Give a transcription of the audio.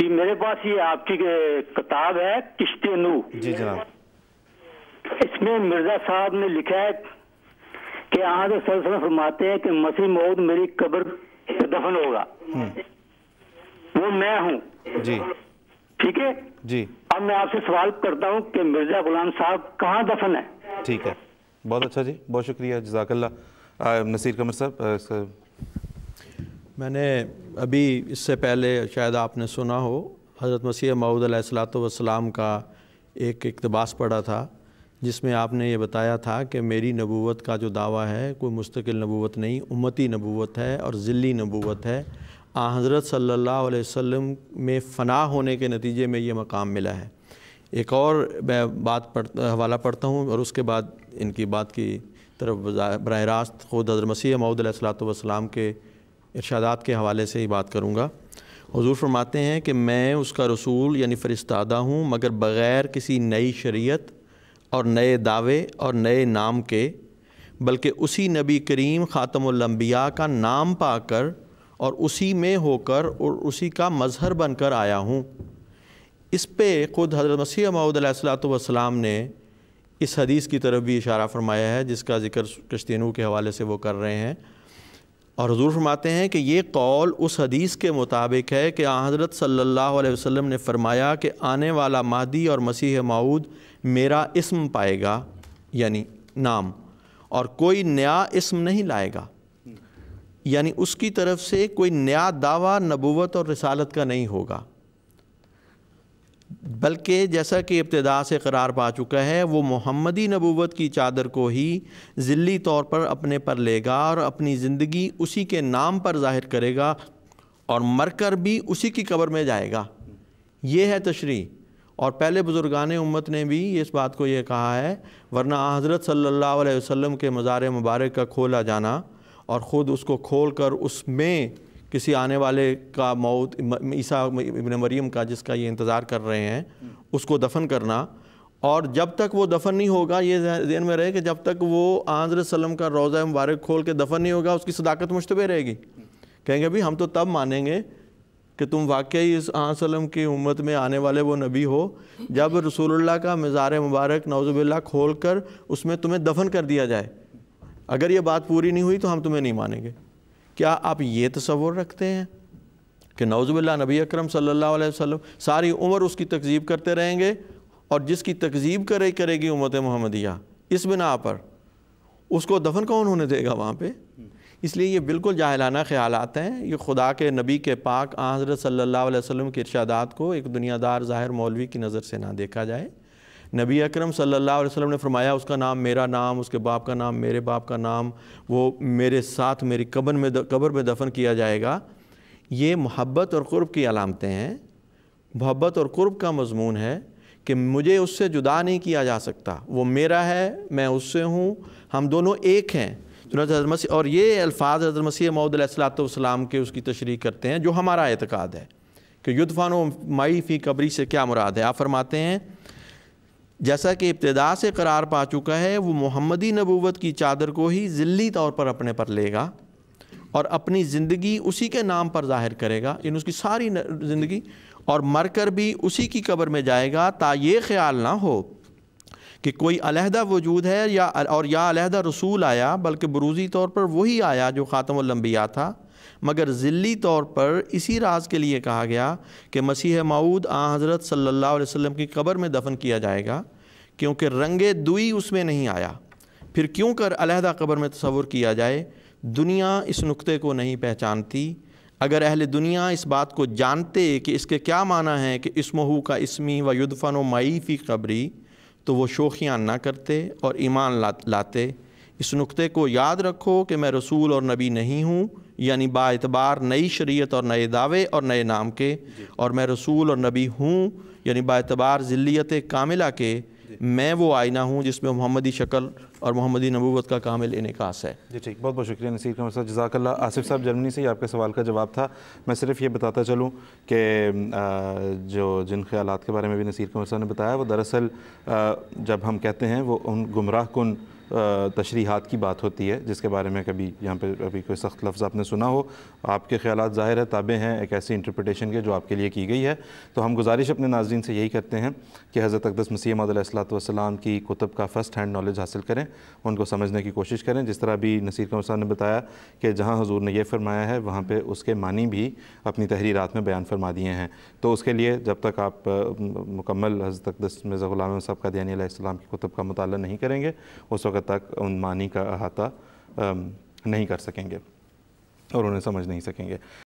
जी मेरे पास ये आपकी किताब है किश्ते नू जी जनाब इसमें मिर्जा साहब ने लिखा है कि आज सरसर फरमाते हैं कि मसीह मौत मेरी कब्र दफन होगा हम्म। वो मैं हूँ जी ठीक है जी अब मैं आपसे सवाल करता हूँ कि मिर्जा गुलाम साहब कहाँ दफन है ठीक है बहुत अच्छा जी बहुत शुक्रिया जजाकल्ला नसीर कमर साहब मैंने अभी इससे पहले शायद आपने सुना हो हज़रत मसीह मऊद वसलाम का एक इकतबास पढ़ा था जिसमें आपने ये बताया था कि मेरी नबूवत का जो दावा है कोई मुस्तकिल नबूवत नहीं उम्मती नबूवत है और ज़िली नबूवत है आ हज़रत सल्ला वसम में फ़ना होने के नतीजे में ये मकाम मिला है एक और मैं बात पढ़ हवाला पढ़ता हूँ और उसके बाद इनकी बात की तरफ बरह रास्त खुद हज़र मसीह मऊदलाम के इर्शादात के हवाले से ही बात करूँगा हजूर फरमाते हैं कि मैं उसका रसूल यानी फ़रिस्तादा हूँ मगर बग़ैर किसी नई शरीत और नए दावे और नए नाम के बल्कि उसी नबी करीम ख़ातमलम्बिया का नाम पाकर और उसी में होकर और उसी का मज़हर बनकर आया हूँ इस पर ख़ुद हजरत मसीह महूदलाम ने इस हदीस की तरफ भी इशारा फरमाया है जिसका जिक्र कश्तीनू के हवाले से वो कर रहे हैं और हजूर फरमाते हैं कि ये कौल उस हदीस के मुताबिक है कि हज़रत सल्लल्लाहु अलैहि वसल्लम ने फ़रमाया कि आने वाला मादी और मसीह माऊद मेरा इसम पाएगा यानी नाम और कोई नया इसम नहीं लाएगा यानी उसकी तरफ से कोई नया दावा नबूवत और रिसालत का नहीं होगा बल्कि जैसा कि इब्तदा से करार पा चुका है वो मोहम्मदी नबूवत की चादर को ही ज़िली तौर पर अपने पर लेगा और अपनी ज़िंदगी उसी के नाम पर ज़ाहिर करेगा और मरकर भी उसी की कब्र में जाएगा ये है तशरी और पहले बुज़ुर्गान उम्मत ने भी इस बात को यह कहा है वरना हज़रत सल्ला वसम के मज़ार मुबारक का खोला जाना और ख़ुद उसको खोल कर उसमें किसी आने वाले का मौत ईसा इबन मरीम का जिसका ये इंतज़ार कर रहे हैं उसको दफन करना और जब तक वो दफन नहीं होगा ये जहन में रहे कि जब तक वो आजर सलम का रोज़ा मुबारक खोल के दफन नहीं होगा उसकी सदाकत मुशतबे रहेगी कहेंगे भाई हम तो तब मानेंगे कि तुम वाकई इस आसलम की उम्मत में आने वाले वो नबी हो जब रसूलुल्लाह का मज़ार मुबारक नौजुबिल्ला खोल कर उसमें तुम्हें दफन कर दिया जाए अगर ये बात पूरी नहीं हुई तो हम तुम्हें नहीं मानेंगे क्या आप ये तस्वुर रखते हैं कि नौजबिल्ला नबी अकरम सल्लल्लाहु अलैहि वसल्लम सारी उम्र उसकी तकजीब करते रहेंगे और जिसकी तकजीब करे करेगी उमत महमदिया इस बिना पर उसको दफन कौन होने देगा वहाँ पे इसलिए ये बिल्कुल जाहलाना ख्याल आते हैं ये खुदा के नबी के पाक हज़रत सल्ला वसम के इर्शादात को एक दुनियादार ज़ाहिर मौलवी की नज़र से ना देखा जाए नबी अकरम सल्लल्लाहु अलैहि वसल्लम ने फरमाया उसका नाम मेरा नाम उसके बाप का नाम मेरे बाप का नाम वो मेरे साथ मेरी कबर में कब्र में दफन किया जाएगा ये मोहब्बत और क़ुरब की अलामतें हैं मोहब्बत और क़ुरब का मजमून है कि मुझे उससे जुदा नहीं किया जा सकता वो मेरा है मैं उससे हूँ हम दोनों एक हैं चुनाच तो मसीह और ये अल्फाज हजर मसीह मऊदलाम के उसकी तशरी करते हैं जो हमारा एतक़ाद है कि युद्धफ़ान माई फ़ी कबरी से क्या मुराद है आप फरमाते हैं जैसा कि इब्तदा से करार पा चुका है वो मोहम्मदी नबूवत की चादर को ही ज़िली तौर पर अपने पर लेगा और अपनी ज़िंदगी उसी के नाम पर ज़ाहिर करेगा इन उसकी सारी ज़िंदगी और मर कर भी उसी की कब्र में जाएगा ता ये ख्याल ना हो कि कोई अलहदा वजूद है या और या अलहदा रसूल आया बल्कि बरूज़ी तौर पर वही आया जो ख़ातमलम्बिया था मगर ज़िली तौर पर इसी राज के लिए कहा गया कि मसीह माऊद आ हज़रत सल्ला वसम की कब्र में दफन किया जाएगा क्योंकि रंगे दुई उसमें नहीं आया फिर क्यों कर अलहदा कब्र में तस्वुर किया जाए दुनिया इस नुक़े को नहीं पहचानती अगर अहल दुनिया इस बात को जानते कि इसके क्या माना है कि इसमहू का इसमी व युदफ़न व मईफ़ी कबरी तो वो शोखियाँ ना करते और ईमान ला, लाते इस नुक़े को याद रखो कि मैं रसूल और नबी नहीं हूँ यानी बातबार नई शरीयत और नए दावे और नए नाम के और मैं रसूल और नबी हूँ यानी बातबार ज़िलीत कामिला के मैं वो आईना हूँ जिसमें मोहम्मदी शक्ल और मोहम्मदी नबूवत का कामिल इनकास है जी ठीक बहुत बहुत शुक्रिया नसीर कमर साहब जजाकल्ला आसिफ साहब जर्मनी से ही आपके सवाल का जवाब था मैं सिर्फ ये बताता चलूँ कि जो जिन ख्याल के बारे में भी नसीर कमर साहब ने बताया वो दरअसल जब हम कहते हैं वो उन गुमराह कन तशरीहत की बात होती है जिसके बारे में कभी यहाँ पर अभी कोई सख्त लफ्ज़ आपने सुना हो आपके ख्याल ज़ाहिर है ताबे हैं एक ऐसी इंटरप्रटेशन के जो आपके लिए की गई है तो हम गुजारिश अपने नाजरन से यही करते हैं कि हज़रत अकदस मसीह की कुतब का फ़र्स्ट हैंड नॉलेज हासिल करें उनको समझने की कोशिश करें जिस तरह अभी नसीर कौर साहब ने बताया कि जहाँ हजूर ने यह फरमाया है वहाँ पर उसके मानी भी अपनी तहरीरत में बयान फरमा दिए हैं तो उसके लिए जब तक आप मुकम्मल हज़रत अकदस मिर्ज़ा गुलाम साहब का दैनी की कुतब का मुताल नहीं करेंगे उस वक्त तक उन मानी का अहाता नहीं कर सकेंगे और उन्हें समझ नहीं सकेंगे